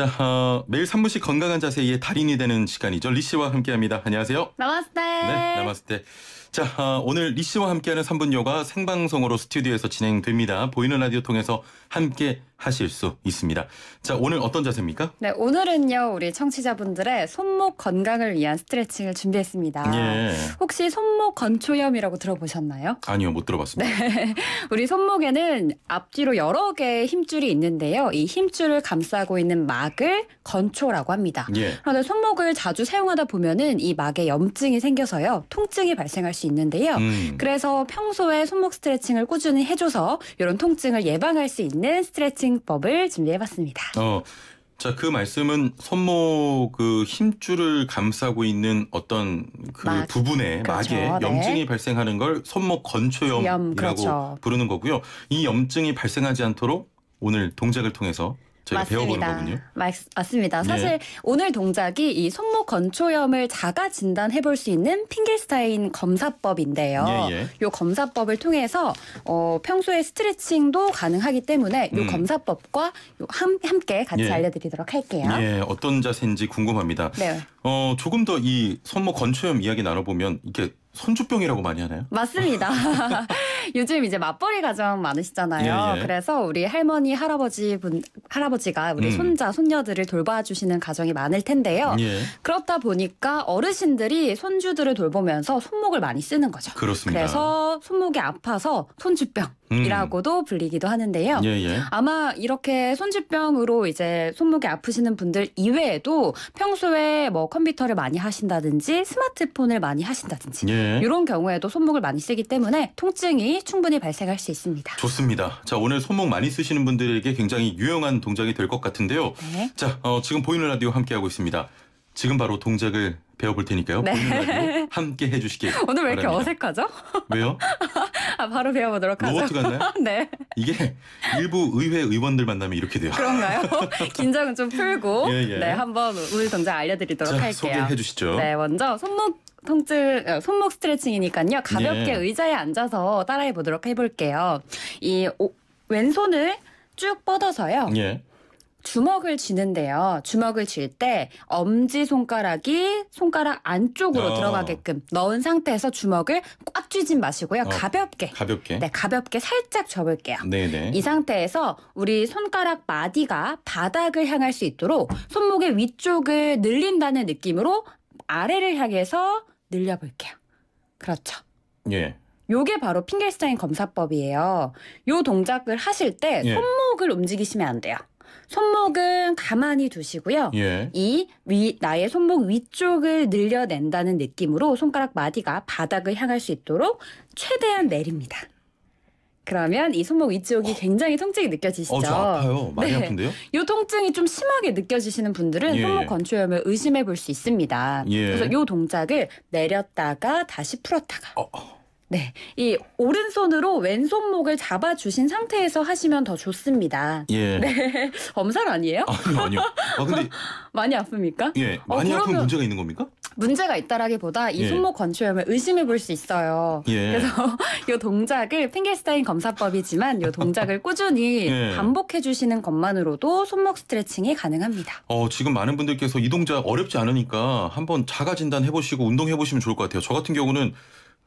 자, 어, 매일 3분씩 건강한 자세의 달인이 되는 시간이죠. 리 씨와 함께합니다. 안녕하세요. 나마스테. 네, 나마스테. 자, 어, 오늘 리 씨와 함께하는 3분 요가 생방송으로 스튜디오에서 진행됩니다. 보이는 라디오 통해서 함께 하실 수 있습니다. 자, 오늘 어떤 자세입니까? 네, 오늘은요, 우리 청취자분들의 손목 건강을 위한 스트레칭을 준비했습니다. 예. 혹시 손목 건초염이라고 들어보셨나요? 아니요, 못 들어봤습니다. 네. 우리 손목에는 앞뒤로 여러 개의 힘줄이 있는데요. 이 힘줄을 감싸고 있는 막을 건초라고 합니다. 예. 그런데 손목을 자주 사용하다 보면은 이 막에 염증이 생겨서요. 통증이 발생할 수 있는데요. 음. 그래서 평소에 손목 스트레칭을 꾸준히 해줘서 이런 통증을 예방할 수 있는 스트레칭 스윙법을 준비해봤습니다. 어. 자, 그 말씀은 손목 그 힘줄을 감싸고 있는 어떤 그 막, 부분에 그렇죠. 막에 네. 염증이 네. 발생하는 걸 손목 건초염이라고 그렇죠. 부르는 거고요. 이 염증이 발생하지 않도록 오늘 동작을 통해서 저희가 배워보는 거군요. 맞, 습니다 네. 사실 네. 오늘 동작이 이 손목 건초염을 자가 진단해볼 수 있는 핑겔스타인 검사법인데요. 예, 예. 요 검사법을 통해서 어, 평소에 스트레칭도 가능하기 때문에 요 음. 검사법과 함, 함께 같이 예. 알려드리도록 할게요. 예, 어떤 자세인지 궁금합니다. 네. 어, 조금 더 이 손목 건초염 이야기 나눠보면 이렇게 손주병이라고 많이 하나요? 맞습니다. 요즘 이제 맞벌이 가정 많으시잖아요. 예, 예. 그래서 우리 할머니, 할아버지 분, 할아버지가 우리 음. 손자, 손녀들을 돌봐주시는 가정이 많을 텐데요. 예. 그렇다 보니까 어르신들이 손주들을 돌보면서 손목을 많이 쓰는 거죠. 그렇습니다. 그래서 손목이 아파서 손주병, 손질병이라고도 음. 불리기도 하는데요. 예, 예. 아마 이렇게 손질병으로 이제 손목이 아프시는 분들 이외에도 평소에 뭐 컴퓨터를 많이 하신다든지 스마트폰을 많이 하신다든지 예. 이런 경우에도 손목을 많이 쓰기 때문에 통증이 충분히 발생할 수 있습니다. 좋습니다. 자 오늘 손목 많이 쓰시는 분들에게 굉장히 유용한 동작이 될 것 같은데요. 네. 자 어, 지금 보이는 라디오 함께 하고 있습니다. 지금 바로 동작을 배워볼 테니까요. 네. 보이는 라디오 함께 해주시길. 오늘 왜 이렇게 바랍니다. 어색하죠? 왜요? 아, 바로 배워보도록 하죠. 로버 같나요? 네. 이게 일부 의회 의원들 만나면 이렇게 돼요. 그런가요? 긴장은 좀 풀고 예, 예. 네 한번 오늘 동작 알려드리도록 자, 할게요. 소개해 주시죠. 네, 먼저 손목 통증, 어, 손목 스트레칭이니까요. 가볍게 예. 의자에 앉아서 따라해 보도록 해볼게요. 이 오, 왼손을 쭉 뻗어서요. 예. 주먹을 쥐는데요. 주먹을 쥘 때 엄지 손가락이 손가락 안쪽으로 어. 들어가게끔 넣은 상태에서 주먹을 꽉 쥐진 마시고요. 어. 가볍게. 가볍게. 네, 가볍게 살짝 접을게요. 네네. 이 상태에서 우리 손가락 마디가 바닥을 향할 수 있도록 손목의 위쪽을 늘린다는 느낌으로 아래를 향해서 늘려볼게요. 그렇죠. 예. 요게 바로 핑겔스타인 검사법이에요. 요 동작을 하실 때 예. 손목을 움직이시면 안 돼요. 손목은 가만히 두시고요. 예. 이 위, 나의 손목 위쪽을 늘려낸다는 느낌으로 손가락 마디가 바닥을 향할 수 있도록 최대한 내립니다. 그러면 이 손목 위쪽이 굉장히 통증이 느껴지시죠? 어, 저 아파요. 많이 네. 아픈데요? 이 통증이 좀 심하게 느껴지시는 분들은 예. 손목 건초염을 의심해 볼 수 있습니다. 예. 그래서 이 동작을 내렸다가 다시 풀었다가 어. 네, 이 오른손으로 왼손목을 잡아주신 상태에서 하시면 더 좋습니다. 예. 네, 엄살 아니에요? 아니요, 아니요. 아 근데 많이 아픕니까? 예, 어, 많이 어, 아픈 그 문제가 있는 겁니까? 문제가 있다라기보다 이 예. 손목 건초염을 의심해 볼 수 있어요. 예. 그래서 이 동작을 핑겔스타인 검사법이지만 이 동작을 꾸준히 예. 반복해 주시는 것만으로도 손목 스트레칭이 가능합니다. 어, 지금 많은 분들께서 이 동작 어렵지 않으니까 한번 자가 진단 해보시고 운동해보시면 좋을 것 같아요. 저 같은 경우는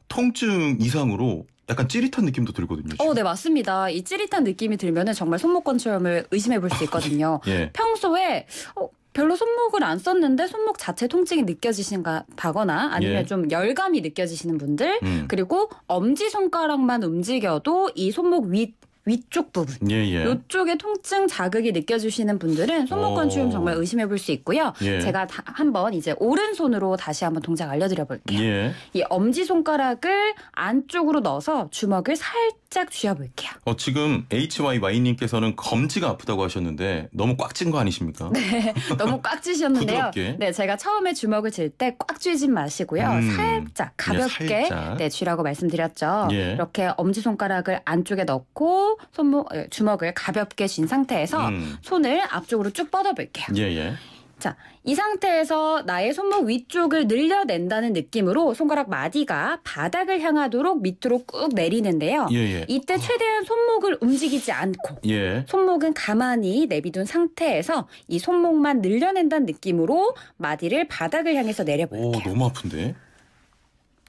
통증 이상으로 약간 찌릿한 느낌도 들거든요. 어, 지금. 어, 네, 맞습니다. 이 찌릿한 느낌이 들면은 정말 손목건 체염을 의심해 볼수 아, 있거든요. 예. 평소에 어, 별로 손목을 안 썼는데 손목 자체 통증이 느껴지신다거나 아니면 예. 좀 열감이 느껴지시는 분들 음. 그리고 엄지 손가락만 움직여도 이 손목 윗 위쪽 부분, 예, 예. 이쪽에 통증 자극이 느껴지시는 분들은 손목건추염 어. 정말 의심해 볼 수 있고요. 예. 제가 다, 한번 이제 오른손으로 다시 한번 동작 알려드려 볼게요. 예. 이 엄지 손가락을 안쪽으로 넣어서 주먹을 살짝 쥐어 볼게요. 어, 지금 HYY님께서는 검지가 아프다고 하셨는데 너무 꽉 찐 거 아니십니까? 네, 너무 꽉 찌셨는데요. 네, 제가 처음에 주먹을 쥘 때 꽉 쥐진 마시고요. 음. 살짝 네, 가볍게 예, 살짝. 네, 쥐라고 말씀드렸죠. 예. 이렇게 엄지 손가락을 안쪽에 넣고 손목 예, 주먹을 가볍게 쥔 상태에서 음. 손을 앞쪽으로 쭉 뻗어볼게요. 예, 예. 자, 이 상태에서 나의 손목 위쪽을 늘려낸다는 느낌으로 손가락 마디가 바닥을 향하도록 밑으로 꾹 내리는데요. 예, 예. 이때 최대한 손목을 움직이지 않고 예. 손목은 가만히 내비둔 상태에서 이 손목만 늘려낸다는 느낌으로 마디를 바닥을 향해서 내려볼게요. 오, 너무 아픈데?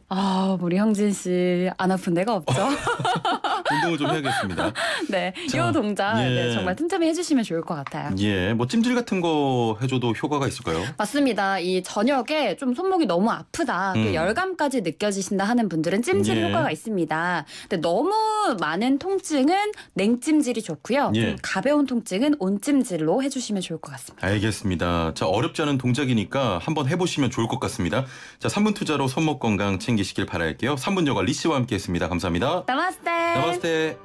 아, 우리 형진 씨 안 아픈 데가 없죠? 운동을 좀 해야겠습니다. 네, 자, 이 동작 네, 예. 네, 정말 틈틈이 해주시면 좋을 것 같아요. 예, 뭐 찜질 같은 거 해줘도 효과가 있을까요? 맞습니다. 이 저녁에 좀 손목이 너무 아프다, 그 음. 그 열감까지 느껴지신다 하는 분들은 찜질 예. 효과가 있습니다. 근데 너무 많은 통증은 냉찜질이 좋고요. 예. 가벼운 통증은 온찜질로 해주시면 좋을 것 같습니다. 알겠습니다. 자, 어렵지 않은 동작이니까 한번 해보시면 좋을 것 같습니다. 자, 3분 투자로 손목 건강 챙기시길 바랄게요. 3분 여가리 씨와 함께했습니다. 감사합니다. 나마스테. 나마스테. て。